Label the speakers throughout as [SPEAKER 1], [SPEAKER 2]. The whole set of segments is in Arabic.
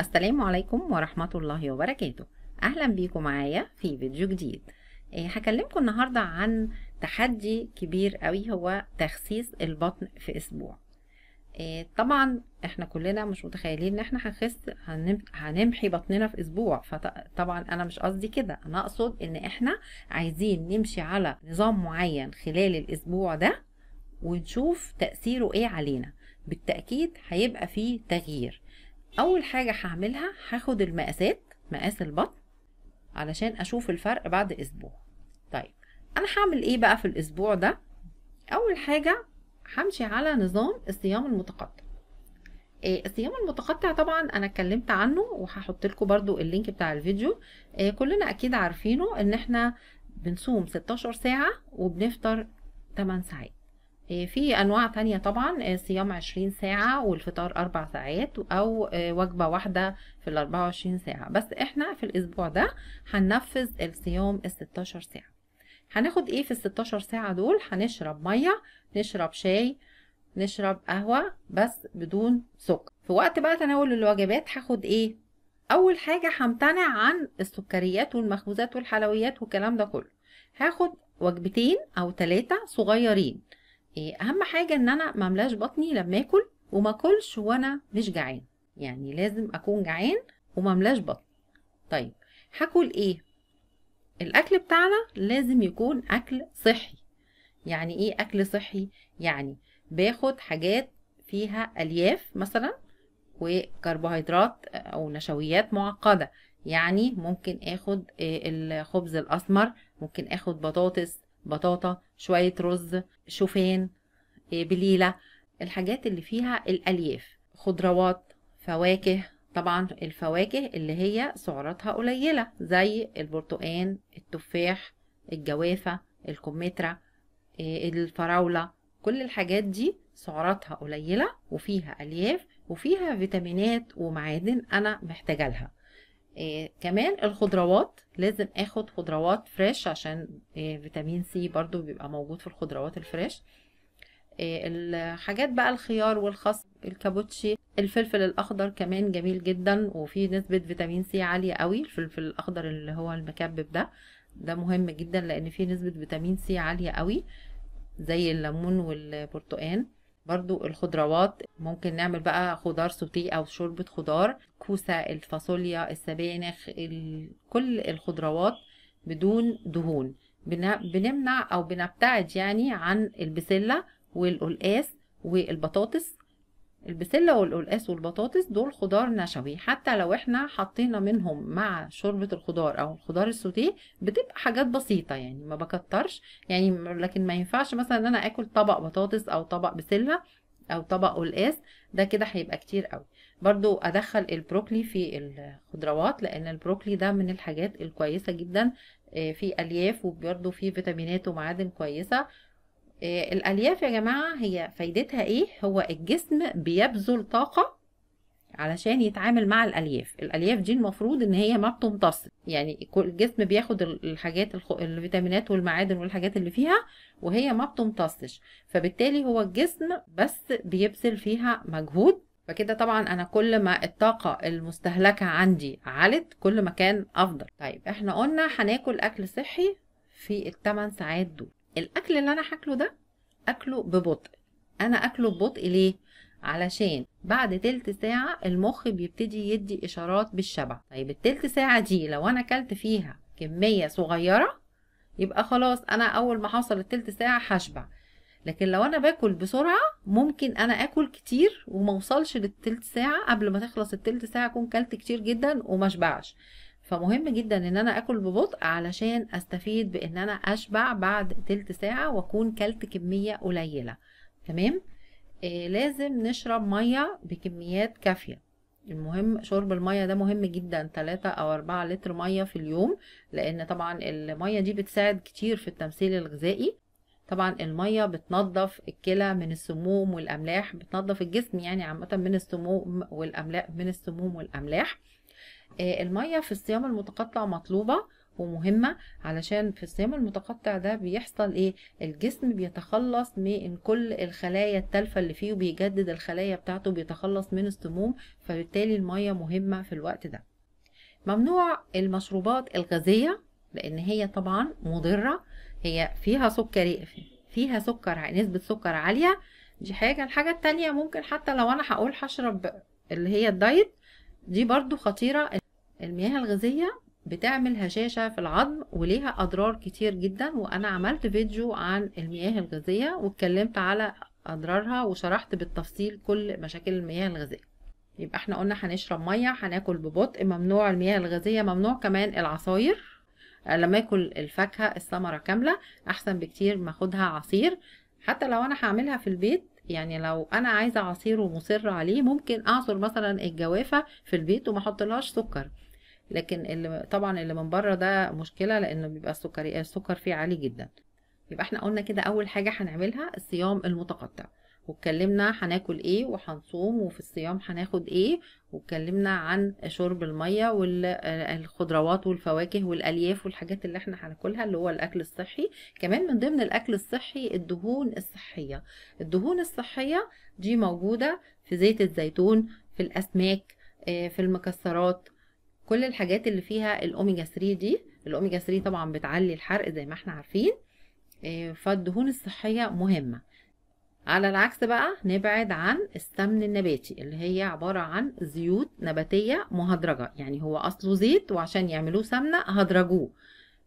[SPEAKER 1] السلام عليكم ورحمة الله وبركاته أهلا بيكم معايا في فيديو جديد إيه، هكلمكم النهاردة عن تحدي كبير قوي هو تخسيس البطن في أسبوع إيه، طبعا احنا كلنا مش متخيلين ان احنا هنخس هنمحي بطننا في اسبوع فطبعا انا مش قصدي كده انا اقصد ان احنا عايزين نمشي على نظام معين خلال الاسبوع ده ونشوف تأثيره ايه علينا بالتأكيد هيبقى فيه تغيير اول حاجه هعملها هاخد المقاسات مقاس البطن علشان اشوف الفرق بعد اسبوع طيب انا هعمل ايه بقى في الاسبوع ده اول حاجه همشي على نظام الصيام المتقطع إيه الصيام المتقطع طبعا انا اتكلمت عنه وهحط لكم برضو اللينك بتاع الفيديو إيه كلنا اكيد عارفينه ان احنا بنصوم 16 ساعه وبنفطر 8 ساعات آه، في انواع تانية طبعا آه، صيام 20 ساعة والفطار اربع ساعات او آه، وجبة واحدة في ال 24 ساعة بس احنا في الاسبوع ده هننفذ الصيام ال 16 ساعة هناخد ايه في ال 16 ساعة دول هنشرب مية نشرب شاي نشرب قهوة بس بدون سكر في وقت بقى تناول الوجبات هاخد ايه اول حاجة همتنع عن السكريات والمخبوزات والحلويات والكلام ده كله هاخد وجبتين او ثلاثة صغيرين إيه اهم حاجه ان انا ما املاش بطني لما اكل وما اكلش وانا مش جعان يعني لازم اكون جعان وما املاش بطني طيب هاكل ايه الاكل بتاعنا لازم يكون اكل صحي يعني ايه اكل صحي يعني باخد حاجات فيها الياف مثلا وكربوهيدرات او نشويات معقده يعني ممكن اخد آه، الخبز الاسمر ممكن اخد بطاطس بطاطا شوية رز شوفان آه، بليلة الحاجات اللي فيها الألياف خضروات فواكه طبعا الفواكه اللي هي سعراتها قليلة زي البرتقان التفاح الجوافة الكمثرى آه، الفراولة كل الحاجات دي سعراتها قليلة وفيها ألياف وفيها فيتامينات ومعادن أنا محتاجة لها إيه كمان الخضروات لازم اخد خضروات فريش عشان إيه فيتامين سي برضو بيبقى موجود في الخضروات الفريش إيه الحاجات بقى الخيار والخس الكابوتشي الفلفل الاخضر كمان جميل جدا وفيه نسبة فيتامين سي عالية قوي الفلفل الاخضر اللي هو المكبب ده ده مهم جدا لان فيه نسبة فيتامين سي عالية قوي زي الليمون والبرتقان برضو الخضروات ممكن نعمل بقى خضار سوتيه او شوربة خضار كوسة الفاصوليا السبانخ كل الخضروات بدون دهون بنمنع او بنبتعد يعني عن البسلة والقلقاس والبطاطس البسلة والقلقاس والبطاطس دول خضار نشوي حتى لو احنا حطينا منهم مع شوربة الخضار او الخضار السوتيه بتبقى حاجات بسيطة يعني ما بكترش يعني لكن ما ينفعش مثلا ان انا اكل طبق بطاطس او طبق بسلة او طبق قلقاس ده كده هيبقى كتير قوي برضو ادخل البروكلي في الخضروات لان البروكلي ده من الحاجات الكويسة جدا آه، في الياف وبرضو في فيتامينات ومعادن كويسة آه، الالياف يا جماعه هي فايدتها ايه هو الجسم بيبذل طاقه علشان يتعامل مع الالياف الالياف دي المفروض ان هي ما بتمتص يعني الجسم بياخد الحاجات الفيتامينات والمعادن والحاجات اللي فيها وهي ما بتمتصش فبالتالي هو الجسم بس بيبذل فيها مجهود فكده طبعا انا كل ما الطاقه المستهلكه عندي علت كل ما كان افضل طيب احنا قلنا هناكل اكل صحي في الثمان ساعات دول الاكل اللي انا هاكله ده اكله ببطء انا اكله ببطء ليه علشان بعد تلت ساعة المخ بيبتدي يدي إشارات بالشبع طيب التلت ساعة دي لو أنا أكلت فيها كمية صغيرة يبقى خلاص أنا أول ما حصل التلت ساعة هشبع لكن لو أنا باكل بسرعة ممكن أنا آكل كتير وموصلش للتلت ساعة قبل ما تخلص التلت ساعة أكون كلت كتير جدا ومشبعش فمهم جدا ان انا اكل ببطء علشان استفيد بان انا اشبع بعد تلت ساعه واكون كلت كميه قليله تمام آه لازم نشرب ميه بكميات كافيه المهم شرب الميه ده مهم جدا تلاتة او اربعة لتر ميه في اليوم لان طبعا الميه دي بتساعد كتير في التمثيل الغذائي طبعا الميه بتنظف الكلى من السموم والاملاح بتنظف الجسم يعني عامه من السموم والاملاح من السموم والاملاح آه، المية في الصيام المتقطع مطلوبة ومهمة علشان في الصيام المتقطع ده بيحصل ايه الجسم بيتخلص من كل الخلايا التالفة اللي فيه وبيجدد الخلايا بتاعته بيتخلص من السموم فبالتالي المية مهمة في الوقت ده ممنوع المشروبات الغازية لان هي طبعا مضرة هي فيها سكر فيها سكر نسبة سكر عالية دي حاجة الحاجة التانية ممكن حتى لو انا هقول هشرب اللي هي الدايت دي برضو خطيرة المياه الغازية بتعمل هشاشة في العظم وليها أضرار كتير جدا وأنا عملت فيديو عن المياه الغازية واتكلمت على أضرارها وشرحت بالتفصيل كل مشاكل المياه الغازية يبقى احنا قلنا هنشرب مية هناكل ببطء ممنوع المياه الغازية ممنوع كمان العصاير آه، لما اكل الفاكهة الثمرة كاملة احسن بكتير ما اخدها عصير حتى لو انا هعملها في البيت يعني لو انا عايزه عصير ومصر عليه ممكن اعصر مثلا الجوافه في البيت وما احطلهاش سكر لكن اللي طبعا اللي من بره ده مشكله لانه بيبقى السكر السكر فيه عالي جدا يبقى احنا قلنا كده اول حاجه هنعملها الصيام المتقطع واتكلمنا هناكل ايه وهنصوم وفي الصيام هناخد ايه واتكلمنا عن شرب الميه والخضروات آه، والفواكه والالياف والحاجات اللي احنا هناكلها اللي هو الاكل الصحي كمان من ضمن الاكل الصحي الدهون الصحيه الدهون الصحيه دي موجوده في زيت الزيتون في الاسماك آه، في المكسرات كل الحاجات اللي فيها الاوميجا 3 دي الاوميجا 3 طبعا بتعلي الحرق زي ما احنا عارفين آه، فالدهون الصحيه مهمه على العكس بقى نبعد عن السمن النباتي اللي هي عبارة عن زيوت نباتية مهدرجة يعني هو أصله زيت وعشان يعملوه سمنة هدرجوه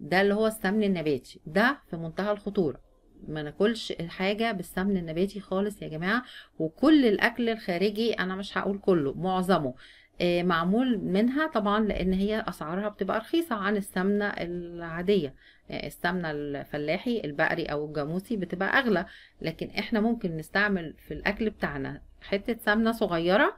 [SPEAKER 1] ده اللي هو السمن النباتي ده في منتهى الخطورة ما ناكلش الحاجة بالسمن النباتي خالص يا جماعة وكل الأكل الخارجي أنا مش هقول كله معظمه آه، معمول منها طبعا لأن هي أسعارها بتبقى رخيصة عن السمنة العادية السمنه الفلاحي البقري او الجاموسي بتبقى اغلى لكن احنا ممكن نستعمل في الاكل بتاعنا حته سمنه صغيره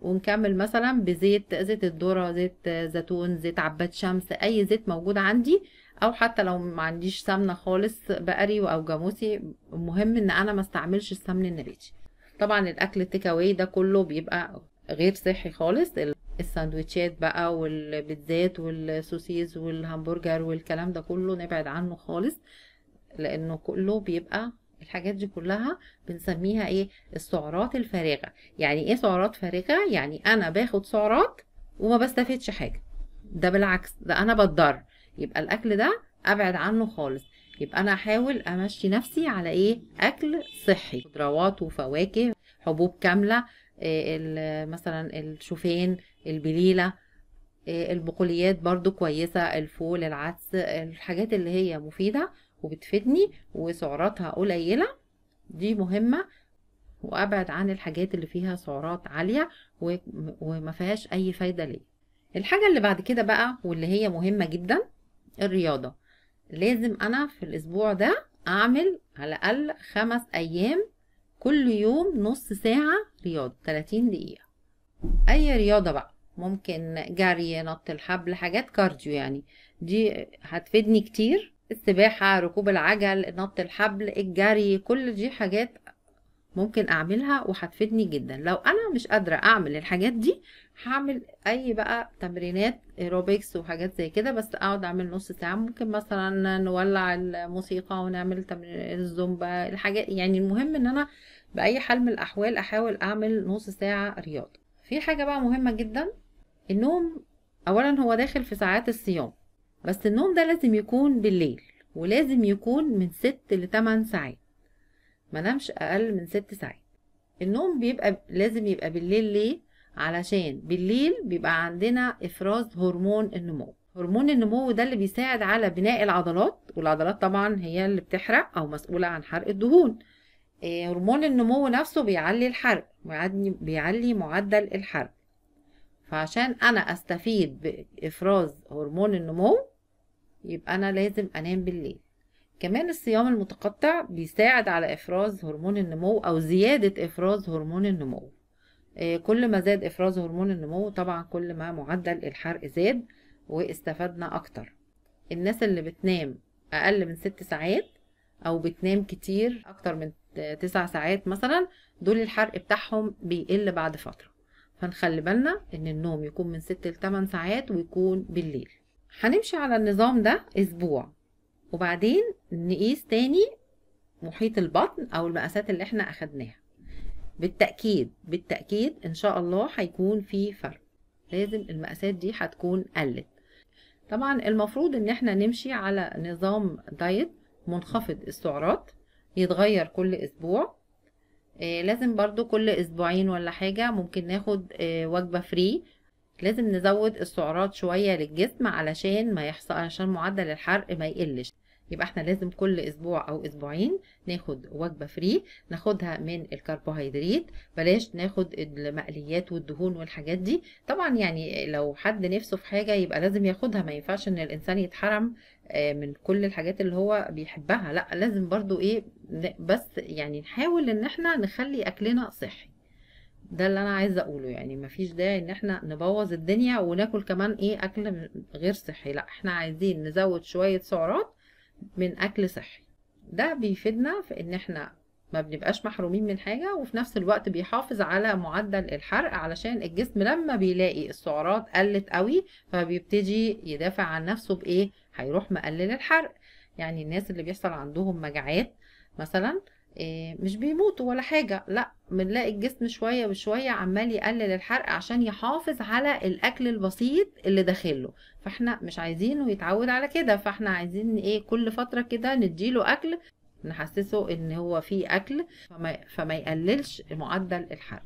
[SPEAKER 1] ونكمل مثلا بزيت زيت الذره زيت زيتون زيت عباد شمس اي زيت موجود عندي او حتى لو ما عنديش سمنه خالص بقري او جاموسي المهم ان انا ما استعملش السمن النباتي طبعا الاكل التيك ده كله بيبقى غير صحي خالص الساندوتشات بقى والبيتزات والسوسيز والهمبرجر والكلام ده كله نبعد عنه خالص لانه كله بيبقى الحاجات دي كلها بنسميها ايه السعرات الفارغه يعني ايه سعرات فارغه يعني انا باخد سعرات وما بستفدش حاجه ده بالعكس ده انا بتضر يبقى الاكل ده ابعد عنه خالص يبقى انا احاول امشي نفسي على ايه اكل صحي خضروات وفواكه حبوب كامله آه، مثلا الشوفان البليله آه، البقوليات برضو كويسه الفول العدس الحاجات اللي هي مفيده وبتفيدني وسعراتها قليله دي مهمه وابعد عن الحاجات اللي فيها سعرات عاليه وما فيهاش اي فايده ليا الحاجه اللي بعد كده بقى واللي هي مهمه جدا الرياضه لازم انا في الاسبوع ده اعمل على الاقل خمس ايام كل يوم نص ساعة رياضة 30 دقيقة أي رياضة بقى ممكن جري نط الحبل حاجات كارديو يعني دي هتفيدني كتير السباحة ركوب العجل نط الحبل الجري كل دي حاجات ممكن اعملها وهتفيدني جدا لو انا مش قادره اعمل الحاجات دي هعمل اي بقى تمرينات ايروبيكس وحاجات زي كده بس اقعد اعمل نص ساعه ممكن مثلا نولع الموسيقى ونعمل تمرين الزومبا الحاجات يعني المهم ان انا باي حال من الاحوال احاول اعمل نص ساعه رياضه في حاجه بقى مهمه جدا النوم اولا هو داخل في ساعات الصيام بس النوم ده لازم يكون بالليل ولازم يكون من ست لتمن ساعات ما نامش اقل من ست ساعات النوم بيبقى لازم يبقى بالليل ليه علشان بالليل بيبقى عندنا افراز هرمون النمو هرمون النمو ده اللي بيساعد على بناء العضلات والعضلات طبعا هي اللي بتحرق او مسؤوله عن حرق الدهون آه، هرمون النمو نفسه بيعلي الحرق بيعلي معدل الحرق فعشان انا استفيد بافراز هرمون النمو يبقى انا لازم انام بالليل كمان الصيام المتقطع بيساعد على إفراز هرمون النمو أو زيادة إفراز هرمون النمو آه، كل ما زاد إفراز هرمون النمو طبعا كل ما معدل الحرق زاد واستفدنا أكتر الناس اللي بتنام أقل من ست ساعات أو بتنام كتير أكتر من تسع ساعات مثلا دول الحرق بتاعهم بيقل بعد فترة فنخلي بالنا إن النوم يكون من ست لتمن ساعات ويكون بالليل هنمشي على النظام ده أسبوع وبعدين نقيس تاني محيط البطن او المقاسات اللي احنا اخدناها بالتأكيد بالتأكيد ان شاء الله هيكون في فرق لازم المقاسات دي هتكون قلت طبعا المفروض ان احنا نمشي على نظام دايت منخفض السعرات يتغير كل اسبوع آه لازم برضو كل اسبوعين ولا حاجة ممكن ناخد آه وجبة فري لازم نزود السعرات شوية للجسم علشان ما يحصل علشان معدل الحرق ما يقلش يبقى احنا لازم كل اسبوع او اسبوعين ناخد وجبه فري ناخدها من الكربوهيدرات بلاش ناخد المقليات والدهون والحاجات دي طبعا يعني لو حد نفسه في حاجه يبقى لازم ياخدها ما ينفعش ان الانسان يتحرم آه، من كل الحاجات اللي هو بيحبها لا لازم برضو ايه بس يعني نحاول ان احنا نخلي اكلنا صحي ده اللي انا عايزه اقوله يعني مفيش داعي ان احنا نبوظ الدنيا وناكل كمان ايه اكل غير صحي لا احنا عايزين نزود شويه سعرات من اكل صحي ده بيفيدنا في ان احنا ما بنبقاش محرومين من حاجة وفي نفس الوقت بيحافظ على معدل الحرق علشان الجسم لما بيلاقي السعرات قلت قوي فبيبتدي يدافع عن نفسه بايه هيروح مقلل الحرق يعني الناس اللي بيحصل عندهم مجاعات مثلا آه، مش بيموتوا ولا حاجة لا بنلاقي الجسم شوية بشوية عمال يقلل الحرق عشان يحافظ على الأكل البسيط اللي داخله فاحنا مش عايزينه يتعود على كده فاحنا عايزين ايه كل فترة كده نديله أكل نحسسه ان هو فيه أكل فما, فما يقللش معدل الحرق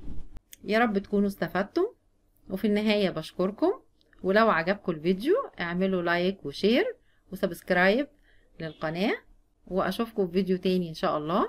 [SPEAKER 1] يا رب تكونوا استفدتم وفي النهاية بشكركم ولو عجبكم الفيديو اعملوا لايك وشير وسبسكرايب للقناة واشوفكم في فيديو تاني ان شاء الله